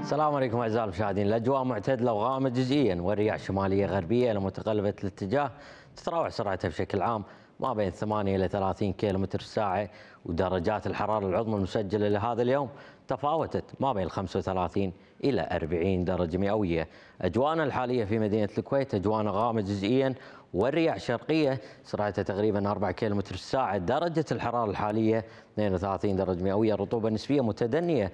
السلام عليكم اعزائي المشاهدين، الاجواء معتدله وغامه جزئيا والرياح شماليه غربيه المتقلبه الاتجاه تتراوح سرعتها بشكل عام ما بين 8 إلى 30 في ساعة ودرجات الحرارة العظمى المسجلة لهذا اليوم تفاوتت ما بين 35 إلى 40 درجة مئوية أجوانا الحالية في مدينة الكويت أجوانا غامض جزئيا والرياح شرقية سرعتها تقريبا 4 كيلو في الساعة درجة الحرارة الحالية 32 درجة مئوية الرطوبة نسبية متدنية 22%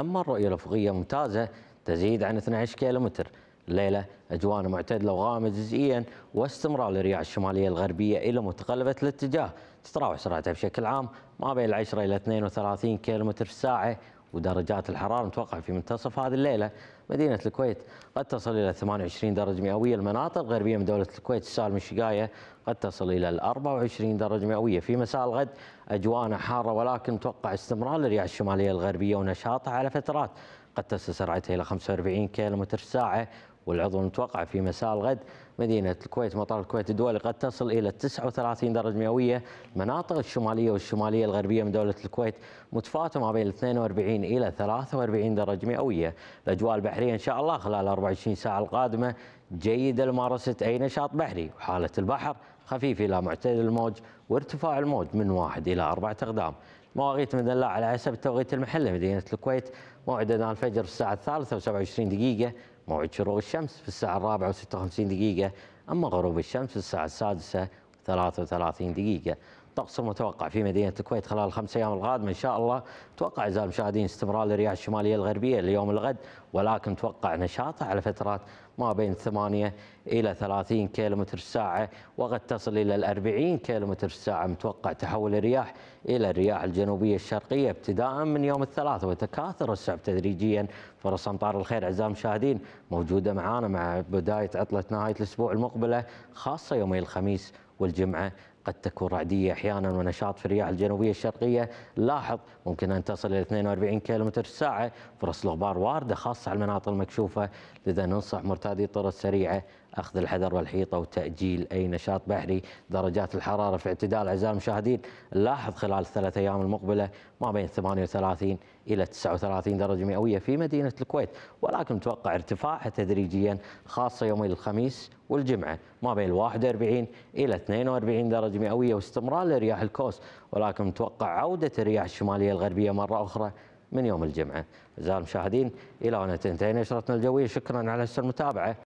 أما الرؤية الأفقية ممتازة تزيد عن 12 كيلومتر الليلة أجواء معتدلة وغامضه جزئيا واستمرار الرياح الشمالية الغربية إلى متقلبة الاتجاه تتراوح سرعتها بشكل عام ما بين 10 إلى 32 كم في الساعة ودرجات الحرارة متوقعة في منتصف هذه الليلة مدينة الكويت قد تصل إلى 28 درجة مئوية المناطق الغربية من دولة الكويت السالم الشقاية قد تصل إلى 24 درجة مئوية في مساء الغد اجواء حارة ولكن متوقع استمرار الرياح الشمالية الغربية ونشاطها على فترات قد تصل سرعتها إلى 45 كيلومتر في الساعة والعضو المتوقع في مساء الغد مدينة الكويت مطار الكويت الدولي قد تصل إلى 39 درجة مئوية المناطق الشمالية والشمالية الغربية من دولة الكويت متفاوتة ما بين 42 إلى 43 درجة مئوية الأجواء البحرية إن شاء الله خلال 24 ساعة القادمة جيدة لممارسة أي نشاط بحري وحالة البحر خفيف إلى معتدل الموج وارتفاع الموج من واحد إلى أربعة أقدام مواقيت من الله على حسب التوقيت المحلي مدينة الكويت موعد أذان الفجر في الساعة الثالثة وسبعة وعشرين دقيقة موعد شروق الشمس في الساعة وستة وخمسين دقيقة أما غروب الشمس في الساعة السادسة ثلاثة وثلاثين دقيقة الطقس المتوقع في مدينة الكويت خلال الخمس أيام القادمة إن شاء الله توقع أعزائي المشاهدين استمرار الرياح الشمالية الغربية ليوم الغد ولكن توقع نشاطها على فترات ما بين 8 إلى 30 كيلومتر الساعة وقد تصل إلى 40 كيلومتر الساعة متوقع تحول الرياح إلى الرياح الجنوبية الشرقية ابتداء من يوم الثلاث وتكاثر السحب تدريجيا فرص أمطار الخير أعزائي المشاهدين موجودة معانا مع بداية عطلة نهاية الأسبوع المقبلة خاصة يومي الخميس والجمعة قد تكون رعدية أحيانا ونشاط في الرياح الجنوبية الشرقية لاحظ ممكن أن تصل إلى 42 كم ساعة فرص الغبار واردة خاصة على المناطق المكشوفة لذا ننصح مرتادي الطرق السريعة أخذ الحذر والحيطة وتأجيل أي نشاط بحري درجات الحرارة في اعتدال أعزائي المشاهدين لاحظ خلال الثلاث أيام المقبلة ما بين 38 إلى 39 درجة مئوية في مدينة الكويت ولكن توقع ارتفاعها تدريجيا خاصة يومي الخميس والجمعة ما بين 41 إلى 42 درجة مئويه واستمرار لرياح الكوس ولكن متوقع عوده الرياح الشماليه الغربيه مره اخرى من يوم الجمعه. اعزائي المشاهدين الى هنا تنتهي نشرتنا الجويه شكرا على المتابعه.